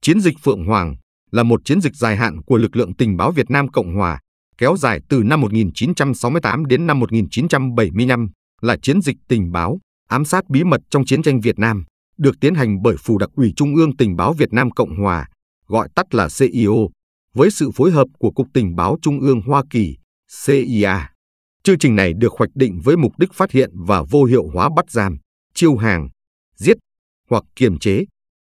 Chiến dịch Phượng Hoàng là một chiến dịch dài hạn của lực lượng tình báo Việt Nam Cộng Hòa, kéo dài từ năm 1968 đến năm 1975, là chiến dịch tình báo, ám sát bí mật trong chiến tranh Việt Nam, được tiến hành bởi Phủ đặc ủy Trung ương Tình báo Việt Nam Cộng Hòa, gọi tắt là CIO, với sự phối hợp của Cục Tình báo Trung ương Hoa Kỳ, CIA. Chương trình này được hoạch định với mục đích phát hiện và vô hiệu hóa bắt giam, chiêu hàng, giết hoặc kiềm chế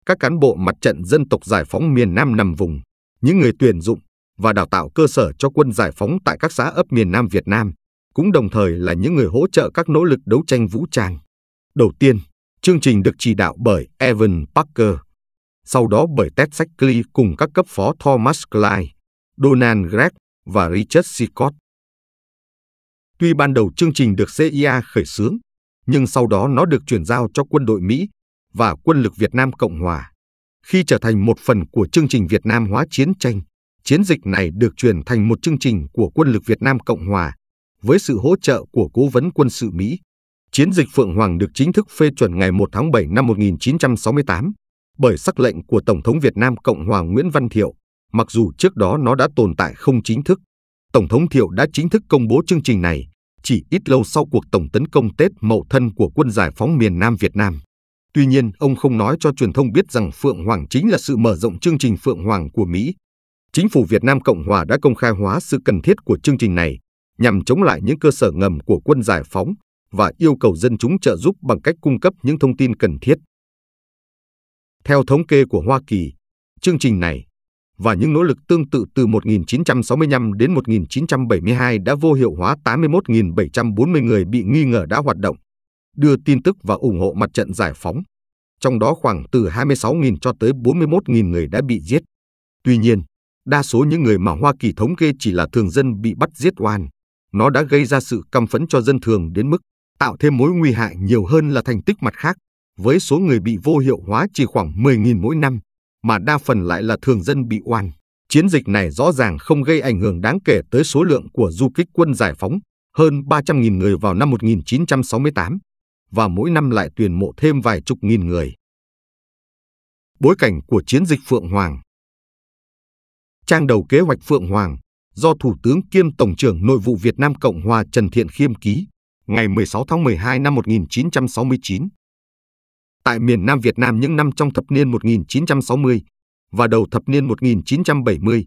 các cán bộ mặt trận dân tộc giải phóng miền Nam nằm vùng, những người tuyển dụng và đào tạo cơ sở cho quân giải phóng tại các xã ấp miền Nam Việt Nam, cũng đồng thời là những người hỗ trợ các nỗ lực đấu tranh vũ trang. Đầu tiên, chương trình được chỉ đạo bởi Evan Parker, sau đó bởi Ted Sackley cùng các cấp phó Thomas Clyde, Donald Gregg và Richard Seacott. Tuy ban đầu chương trình được CIA khởi xướng, nhưng sau đó nó được chuyển giao cho quân đội Mỹ và quân lực Việt Nam Cộng Hòa. Khi trở thành một phần của chương trình Việt Nam hóa chiến tranh, chiến dịch này được chuyển thành một chương trình của quân lực Việt Nam Cộng Hòa với sự hỗ trợ của cố vấn quân sự Mỹ. Chiến dịch Phượng Hoàng được chính thức phê chuẩn ngày 1 tháng 7 năm 1968 bởi sắc lệnh của Tổng thống Việt Nam Cộng Hòa Nguyễn Văn Thiệu, mặc dù trước đó nó đã tồn tại không chính thức. Tổng thống Thiệu đã chính thức công bố chương trình này chỉ ít lâu sau cuộc tổng tấn công Tết Mậu Thân của quân giải phóng miền Nam Việt Nam. Tuy nhiên, ông không nói cho truyền thông biết rằng Phượng Hoàng chính là sự mở rộng chương trình Phượng Hoàng của Mỹ. Chính phủ Việt Nam Cộng Hòa đã công khai hóa sự cần thiết của chương trình này nhằm chống lại những cơ sở ngầm của quân giải phóng và yêu cầu dân chúng trợ giúp bằng cách cung cấp những thông tin cần thiết. Theo thống kê của Hoa Kỳ, chương trình này và những nỗ lực tương tự từ 1965 đến 1972 đã vô hiệu hóa 81.740 người bị nghi ngờ đã hoạt động đưa tin tức và ủng hộ mặt trận giải phóng. Trong đó khoảng từ 26.000 cho tới 41.000 người đã bị giết. Tuy nhiên, đa số những người mà Hoa Kỳ thống kê chỉ là thường dân bị bắt giết oan. Nó đã gây ra sự căm phẫn cho dân thường đến mức tạo thêm mối nguy hại nhiều hơn là thành tích mặt khác, với số người bị vô hiệu hóa chỉ khoảng 10.000 mỗi năm, mà đa phần lại là thường dân bị oan. Chiến dịch này rõ ràng không gây ảnh hưởng đáng kể tới số lượng của du kích quân giải phóng, hơn 300.000 người vào năm 1968 và mỗi năm lại tuyển mộ thêm vài chục nghìn người. Bối cảnh của chiến dịch Phượng Hoàng Trang đầu kế hoạch Phượng Hoàng do Thủ tướng kiêm Tổng trưởng Nội vụ Việt Nam Cộng Hòa Trần Thiện Khiêm ký ngày 16 tháng 12 năm 1969. Tại miền Nam Việt Nam những năm trong thập niên 1960 và đầu thập niên 1970,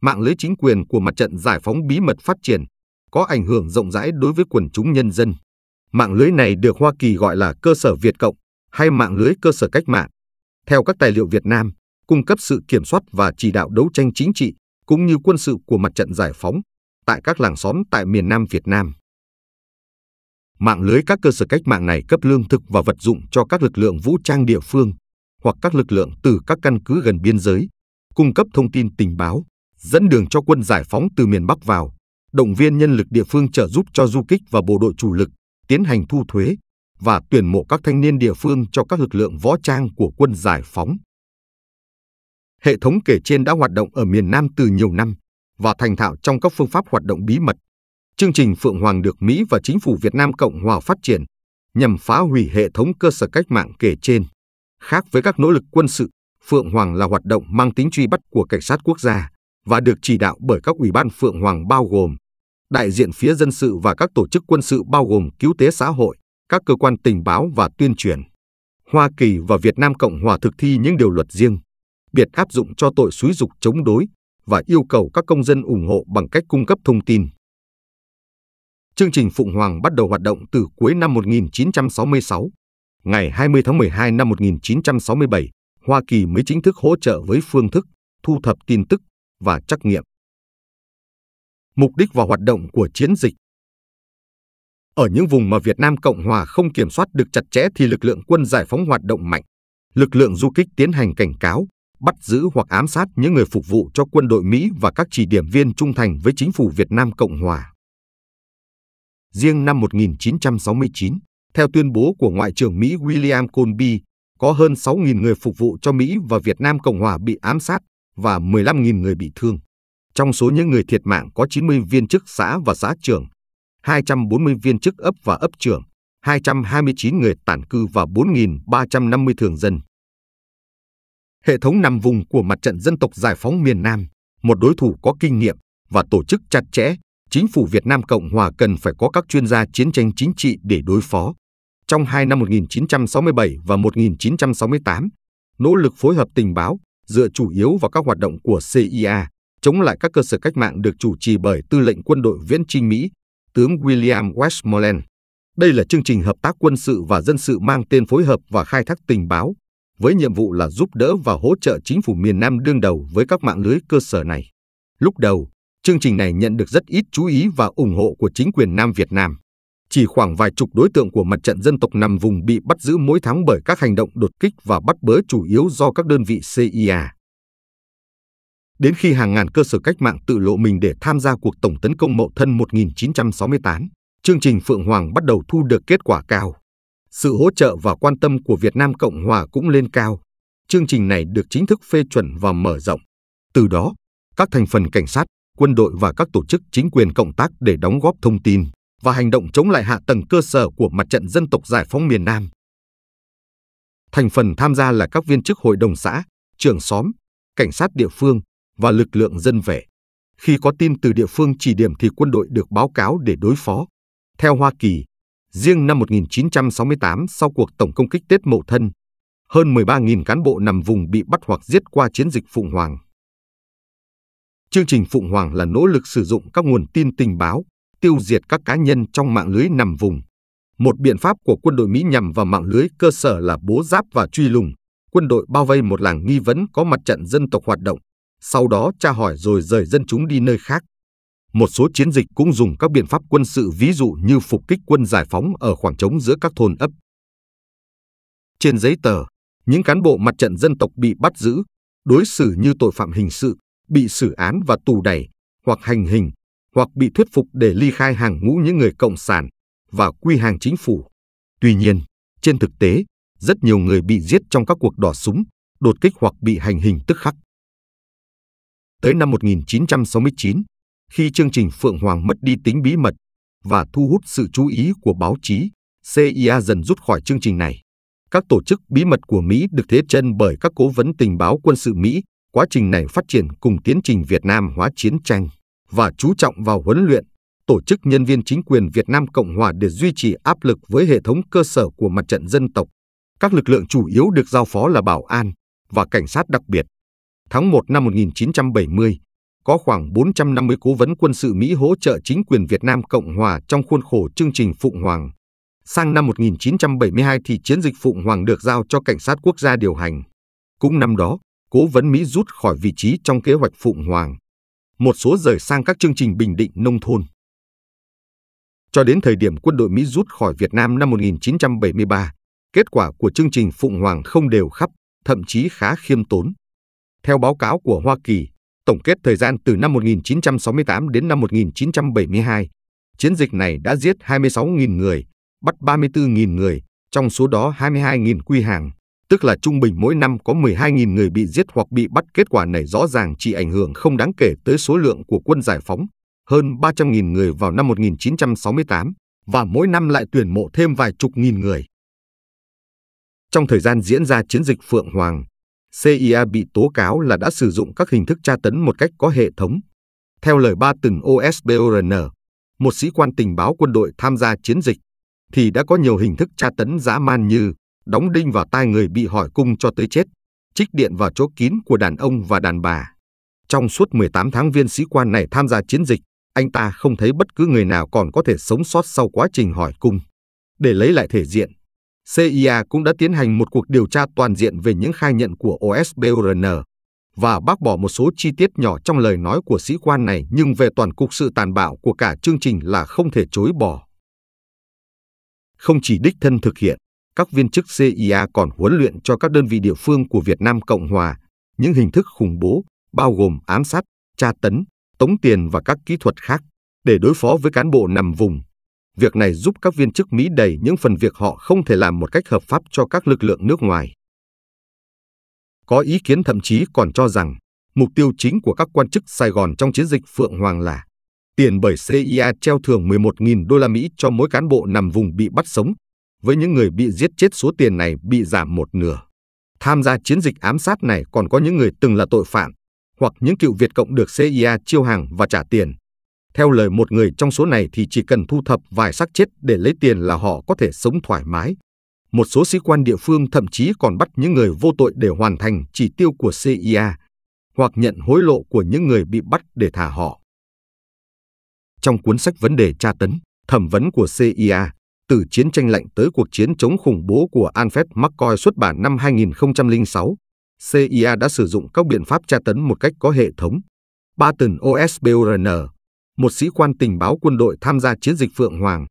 mạng lưới chính quyền của mặt trận giải phóng bí mật phát triển, có ảnh hưởng rộng rãi đối với quần chúng nhân dân. Mạng lưới này được Hoa Kỳ gọi là cơ sở Việt Cộng hay mạng lưới cơ sở cách mạng. Theo các tài liệu Việt Nam, cung cấp sự kiểm soát và chỉ đạo đấu tranh chính trị cũng như quân sự của mặt trận giải phóng tại các làng xóm tại miền Nam Việt Nam. Mạng lưới các cơ sở cách mạng này cấp lương thực và vật dụng cho các lực lượng vũ trang địa phương hoặc các lực lượng từ các căn cứ gần biên giới, cung cấp thông tin tình báo, dẫn đường cho quân giải phóng từ miền Bắc vào, động viên nhân lực địa phương trợ giúp cho du kích và bộ đội chủ lực tiến hành thu thuế và tuyển mộ các thanh niên địa phương cho các lực lượng võ trang của quân giải phóng. Hệ thống kể trên đã hoạt động ở miền Nam từ nhiều năm và thành thạo trong các phương pháp hoạt động bí mật. Chương trình Phượng Hoàng được Mỹ và chính phủ Việt Nam Cộng hòa phát triển nhằm phá hủy hệ thống cơ sở cách mạng kể trên. Khác với các nỗ lực quân sự, Phượng Hoàng là hoạt động mang tính truy bắt của cảnh sát quốc gia và được chỉ đạo bởi các ủy ban Phượng Hoàng bao gồm đại diện phía dân sự và các tổ chức quân sự bao gồm cứu tế xã hội, các cơ quan tình báo và tuyên truyền. Hoa Kỳ và Việt Nam Cộng hòa thực thi những điều luật riêng, biệt áp dụng cho tội xúi dục chống đối và yêu cầu các công dân ủng hộ bằng cách cung cấp thông tin. Chương trình Phụng Hoàng bắt đầu hoạt động từ cuối năm 1966. Ngày 20 tháng 12 năm 1967, Hoa Kỳ mới chính thức hỗ trợ với phương thức thu thập tin tức và trắc nghiệm mục đích và hoạt động của chiến dịch. Ở những vùng mà Việt Nam Cộng Hòa không kiểm soát được chặt chẽ thì lực lượng quân giải phóng hoạt động mạnh, lực lượng du kích tiến hành cảnh cáo, bắt giữ hoặc ám sát những người phục vụ cho quân đội Mỹ và các chỉ điểm viên trung thành với chính phủ Việt Nam Cộng Hòa. Riêng năm 1969, theo tuyên bố của Ngoại trưởng Mỹ William Colby, có hơn 6.000 người phục vụ cho Mỹ và Việt Nam Cộng Hòa bị ám sát và 15.000 người bị thương. Trong số những người thiệt mạng có 90 viên chức xã và xã trưởng, 240 viên chức ấp và ấp trưởng, 229 người tản cư và 4.350 thường dân. Hệ thống nằm vùng của mặt trận dân tộc giải phóng miền Nam, một đối thủ có kinh nghiệm và tổ chức chặt chẽ, chính phủ Việt Nam Cộng Hòa cần phải có các chuyên gia chiến tranh chính trị để đối phó. Trong hai năm 1967 và 1968, nỗ lực phối hợp tình báo dựa chủ yếu vào các hoạt động của CIA chống lại các cơ sở cách mạng được chủ trì bởi tư lệnh quân đội viễn chinh Mỹ, tướng William Westmoreland. Đây là chương trình hợp tác quân sự và dân sự mang tên phối hợp và khai thác tình báo, với nhiệm vụ là giúp đỡ và hỗ trợ chính phủ miền Nam đương đầu với các mạng lưới cơ sở này. Lúc đầu, chương trình này nhận được rất ít chú ý và ủng hộ của chính quyền Nam Việt Nam. Chỉ khoảng vài chục đối tượng của mặt trận dân tộc nằm vùng bị bắt giữ mỗi tháng bởi các hành động đột kích và bắt bớ chủ yếu do các đơn vị CIA đến khi hàng ngàn cơ sở cách mạng tự lộ mình để tham gia cuộc tổng tấn công Mậu Thân 1968, chương trình Phượng Hoàng bắt đầu thu được kết quả cao. Sự hỗ trợ và quan tâm của Việt Nam Cộng Hòa cũng lên cao. Chương trình này được chính thức phê chuẩn và mở rộng. Từ đó, các thành phần cảnh sát, quân đội và các tổ chức chính quyền cộng tác để đóng góp thông tin và hành động chống lại hạ tầng cơ sở của mặt trận dân tộc giải phóng miền Nam. Thành phần tham gia là các viên chức hội đồng xã, trưởng xóm, cảnh sát địa phương, và lực lượng dân về. Khi có tin từ địa phương chỉ điểm thì quân đội được báo cáo để đối phó. Theo Hoa Kỳ, riêng năm 1968 sau cuộc tổng công kích Tết Mậu Thân, hơn 13.000 cán bộ nằm vùng bị bắt hoặc giết qua chiến dịch Phụng Hoàng. Chương trình Phụng Hoàng là nỗ lực sử dụng các nguồn tin tình báo, tiêu diệt các cá nhân trong mạng lưới nằm vùng. Một biện pháp của quân đội Mỹ nhằm vào mạng lưới cơ sở là bố giáp và truy lùng. Quân đội bao vây một làng nghi vấn có mặt trận dân tộc hoạt động sau đó tra hỏi rồi rời dân chúng đi nơi khác. Một số chiến dịch cũng dùng các biện pháp quân sự ví dụ như phục kích quân giải phóng ở khoảng trống giữa các thôn ấp. Trên giấy tờ, những cán bộ mặt trận dân tộc bị bắt giữ, đối xử như tội phạm hình sự, bị xử án và tù đày, hoặc hành hình, hoặc bị thuyết phục để ly khai hàng ngũ những người cộng sản và quy hàng chính phủ. Tuy nhiên, trên thực tế, rất nhiều người bị giết trong các cuộc đỏ súng, đột kích hoặc bị hành hình tức khắc. Tới năm 1969, khi chương trình Phượng Hoàng mất đi tính bí mật và thu hút sự chú ý của báo chí, CIA dần rút khỏi chương trình này. Các tổ chức bí mật của Mỹ được thế chân bởi các cố vấn tình báo quân sự Mỹ. Quá trình này phát triển cùng tiến trình Việt Nam hóa chiến tranh và chú trọng vào huấn luyện, tổ chức nhân viên chính quyền Việt Nam Cộng Hòa để duy trì áp lực với hệ thống cơ sở của mặt trận dân tộc. Các lực lượng chủ yếu được giao phó là bảo an và cảnh sát đặc biệt. Tháng 1 năm 1970, có khoảng 450 cố vấn quân sự Mỹ hỗ trợ chính quyền Việt Nam Cộng Hòa trong khuôn khổ chương trình Phụng Hoàng. Sang năm 1972 thì chiến dịch Phụng Hoàng được giao cho Cảnh sát quốc gia điều hành. Cũng năm đó, cố vấn Mỹ rút khỏi vị trí trong kế hoạch Phụng Hoàng. Một số rời sang các chương trình bình định nông thôn. Cho đến thời điểm quân đội Mỹ rút khỏi Việt Nam năm 1973, kết quả của chương trình Phụng Hoàng không đều khắp, thậm chí khá khiêm tốn. Theo báo cáo của Hoa Kỳ, tổng kết thời gian từ năm 1968 đến năm 1972, chiến dịch này đã giết 26.000 người, bắt 34.000 người, trong số đó 22.000 quy hàng, tức là trung bình mỗi năm có 12.000 người bị giết hoặc bị bắt. Kết quả này rõ ràng chỉ ảnh hưởng không đáng kể tới số lượng của quân giải phóng, hơn 300.000 người vào năm 1968, và mỗi năm lại tuyển mộ thêm vài chục nghìn người. Trong thời gian diễn ra chiến dịch Phượng Hoàng, CIA bị tố cáo là đã sử dụng các hình thức tra tấn một cách có hệ thống. Theo lời ba từng OSBORN, một sĩ quan tình báo quân đội tham gia chiến dịch, thì đã có nhiều hình thức tra tấn dã man như đóng đinh vào tai người bị hỏi cung cho tới chết, trích điện vào chỗ kín của đàn ông và đàn bà. Trong suốt 18 tháng viên sĩ quan này tham gia chiến dịch, anh ta không thấy bất cứ người nào còn có thể sống sót sau quá trình hỏi cung. Để lấy lại thể diện, CIA cũng đã tiến hành một cuộc điều tra toàn diện về những khai nhận của OSBORN và bác bỏ một số chi tiết nhỏ trong lời nói của sĩ quan này nhưng về toàn cục sự tàn bạo của cả chương trình là không thể chối bỏ. Không chỉ đích thân thực hiện, các viên chức CIA còn huấn luyện cho các đơn vị địa phương của Việt Nam Cộng Hòa những hình thức khủng bố bao gồm ám sát, tra tấn, tống tiền và các kỹ thuật khác để đối phó với cán bộ nằm vùng Việc này giúp các viên chức Mỹ đẩy những phần việc họ không thể làm một cách hợp pháp cho các lực lượng nước ngoài. Có ý kiến thậm chí còn cho rằng mục tiêu chính của các quan chức Sài Gòn trong chiến dịch Phượng Hoàng là tiền bởi CIA treo thưởng 11.000 đô la Mỹ cho mỗi cán bộ nằm vùng bị bắt sống. Với những người bị giết chết số tiền này bị giảm một nửa. Tham gia chiến dịch ám sát này còn có những người từng là tội phạm hoặc những cựu Việt Cộng được CIA chiêu hàng và trả tiền. Theo lời một người trong số này thì chỉ cần thu thập vài xác chết để lấy tiền là họ có thể sống thoải mái. Một số sĩ quan địa phương thậm chí còn bắt những người vô tội để hoàn thành chỉ tiêu của CIA hoặc nhận hối lộ của những người bị bắt để thả họ. Trong cuốn sách Vấn đề tra tấn, thẩm vấn của CIA, từ chiến tranh lạnh tới cuộc chiến chống khủng bố của Alfred McCoy xuất bản năm 2006, CIA đã sử dụng các biện pháp tra tấn một cách có hệ thống. Patton OSBORN một sĩ quan tình báo quân đội tham gia chiến dịch Phượng Hoàng,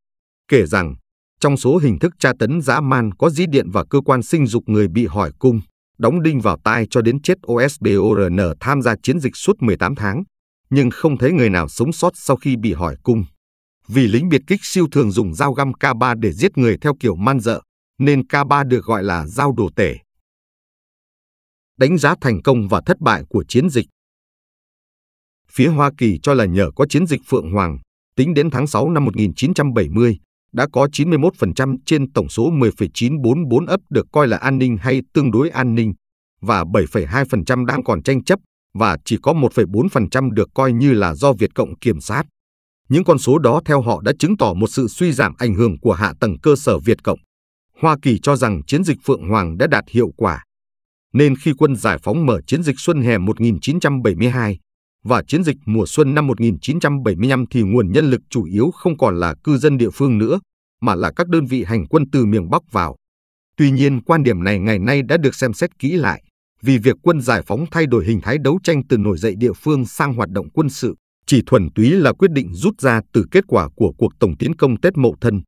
kể rằng trong số hình thức tra tấn dã man có dí điện và cơ quan sinh dục người bị hỏi cung, đóng đinh vào tai cho đến chết Osborn tham gia chiến dịch suốt 18 tháng, nhưng không thấy người nào sống sót sau khi bị hỏi cung. Vì lính biệt kích siêu thường dùng dao găm K3 để giết người theo kiểu man dợ, nên K3 được gọi là dao đồ tể. Đánh giá thành công và thất bại của chiến dịch phía Hoa Kỳ cho là nhờ có chiến dịch Phượng Hoàng, tính đến tháng 6 năm 1970, đã có 91% trên tổng số 10,944 ấp được coi là an ninh hay tương đối an ninh và 7,2% đang còn tranh chấp và chỉ có 1,4% được coi như là do Việt Cộng kiểm soát. Những con số đó theo họ đã chứng tỏ một sự suy giảm ảnh hưởng của hạ tầng cơ sở Việt Cộng. Hoa Kỳ cho rằng chiến dịch Phượng Hoàng đã đạt hiệu quả. Nên khi quân giải phóng mở chiến dịch xuân hè 1972, và chiến dịch mùa xuân năm 1975 thì nguồn nhân lực chủ yếu không còn là cư dân địa phương nữa, mà là các đơn vị hành quân từ miền Bắc vào. Tuy nhiên, quan điểm này ngày nay đã được xem xét kỹ lại, vì việc quân giải phóng thay đổi hình thái đấu tranh từ nổi dậy địa phương sang hoạt động quân sự chỉ thuần túy là quyết định rút ra từ kết quả của cuộc tổng tiến công Tết Mậu Thân,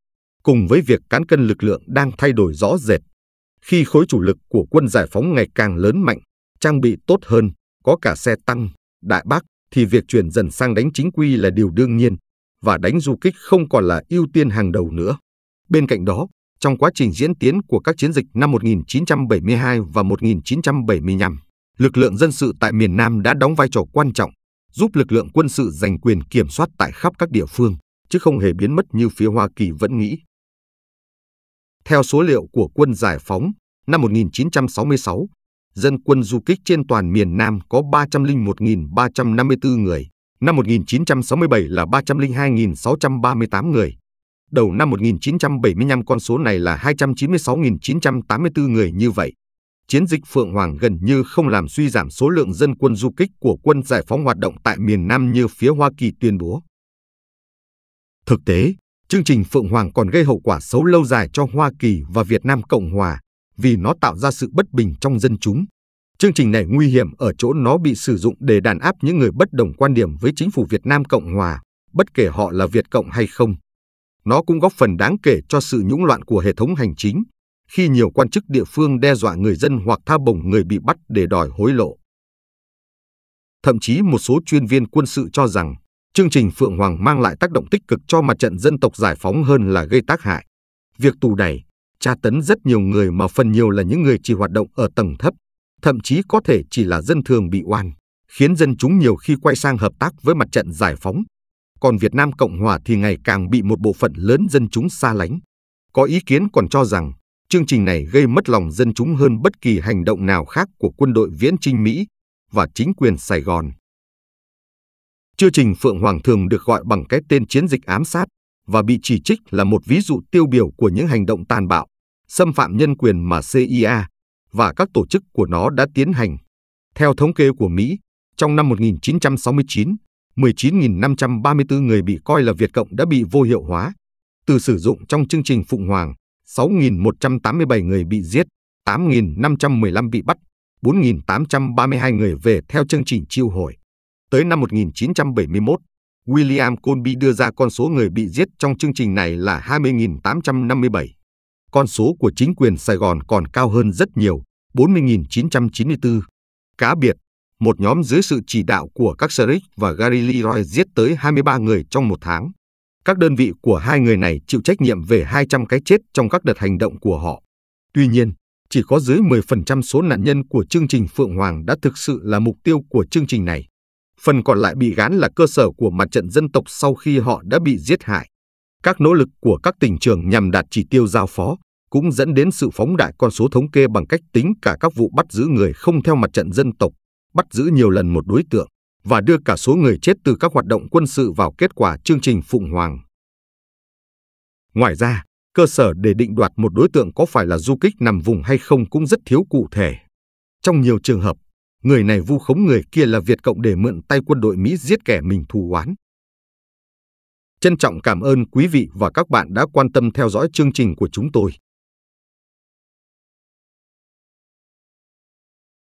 cùng với việc cán cân lực lượng đang thay đổi rõ rệt. Khi khối chủ lực của quân giải phóng ngày càng lớn mạnh, trang bị tốt hơn, có cả xe tăng, Đại Bắc thì việc chuyển dần sang đánh chính quy là điều đương nhiên và đánh du kích không còn là ưu tiên hàng đầu nữa. Bên cạnh đó, trong quá trình diễn tiến của các chiến dịch năm 1972 và 1975, lực lượng dân sự tại miền Nam đã đóng vai trò quan trọng, giúp lực lượng quân sự giành quyền kiểm soát tại khắp các địa phương, chứ không hề biến mất như phía Hoa Kỳ vẫn nghĩ. Theo số liệu của quân giải phóng, năm 1966, dân quân du kích trên toàn miền Nam có 301.354 người, năm 1967 là 302.638 người. Đầu năm 1975 con số này là 296.984 người như vậy. Chiến dịch Phượng Hoàng gần như không làm suy giảm số lượng dân quân du kích của quân giải phóng hoạt động tại miền Nam như phía Hoa Kỳ tuyên bố. Thực tế, chương trình Phượng Hoàng còn gây hậu quả xấu lâu dài cho Hoa Kỳ và Việt Nam Cộng Hòa vì nó tạo ra sự bất bình trong dân chúng. Chương trình này nguy hiểm ở chỗ nó bị sử dụng để đàn áp những người bất đồng quan điểm với chính phủ Việt Nam Cộng Hòa, bất kể họ là Việt Cộng hay không. Nó cũng góp phần đáng kể cho sự nhũng loạn của hệ thống hành chính, khi nhiều quan chức địa phương đe dọa người dân hoặc tha bổng người bị bắt để đòi hối lộ. Thậm chí một số chuyên viên quân sự cho rằng, chương trình Phượng Hoàng mang lại tác động tích cực cho mặt trận dân tộc giải phóng hơn là gây tác hại. Việc tù đẩy, tra tấn rất nhiều người mà phần nhiều là những người chỉ hoạt động ở tầng thấp, thậm chí có thể chỉ là dân thường bị oan, khiến dân chúng nhiều khi quay sang hợp tác với mặt trận giải phóng. Còn Việt Nam Cộng Hòa thì ngày càng bị một bộ phận lớn dân chúng xa lánh. Có ý kiến còn cho rằng chương trình này gây mất lòng dân chúng hơn bất kỳ hành động nào khác của quân đội viễn Trinh Mỹ và chính quyền Sài Gòn. Chương trình Phượng Hoàng thường được gọi bằng cái tên chiến dịch ám sát và bị chỉ trích là một ví dụ tiêu biểu của những hành động tàn bạo, xâm phạm nhân quyền mà CIA và các tổ chức của nó đã tiến hành. Theo thống kê của Mỹ, trong năm 1969, 19.534 người bị coi là Việt Cộng đã bị vô hiệu hóa. Từ sử dụng trong chương trình Phụng Hoàng, 6.187 người bị giết, 8.515 bị bắt, 4.832 người về theo chương trình chiêu hồi. Tới năm 1971, William Colby đưa ra con số người bị giết trong chương trình này là 20.857. Con số của chính quyền Sài Gòn còn cao hơn rất nhiều, 40.994. Cá biệt, một nhóm dưới sự chỉ đạo của các Seric và Gary Leroy giết tới 23 người trong một tháng. Các đơn vị của hai người này chịu trách nhiệm về 200 cái chết trong các đợt hành động của họ. Tuy nhiên, chỉ có dưới 10% số nạn nhân của chương trình Phượng Hoàng đã thực sự là mục tiêu của chương trình này phần còn lại bị gán là cơ sở của mặt trận dân tộc sau khi họ đã bị giết hại. Các nỗ lực của các tỉnh trường nhằm đạt chỉ tiêu giao phó cũng dẫn đến sự phóng đại con số thống kê bằng cách tính cả các vụ bắt giữ người không theo mặt trận dân tộc, bắt giữ nhiều lần một đối tượng và đưa cả số người chết từ các hoạt động quân sự vào kết quả chương trình Phụng Hoàng. Ngoài ra, cơ sở để định đoạt một đối tượng có phải là du kích nằm vùng hay không cũng rất thiếu cụ thể. Trong nhiều trường hợp, người này vu khống người kia là Việt Cộng để mượn tay quân đội Mỹ giết kẻ mình thù oán. Trân trọng cảm ơn quý vị và các bạn đã quan tâm theo dõi chương trình của chúng tôi.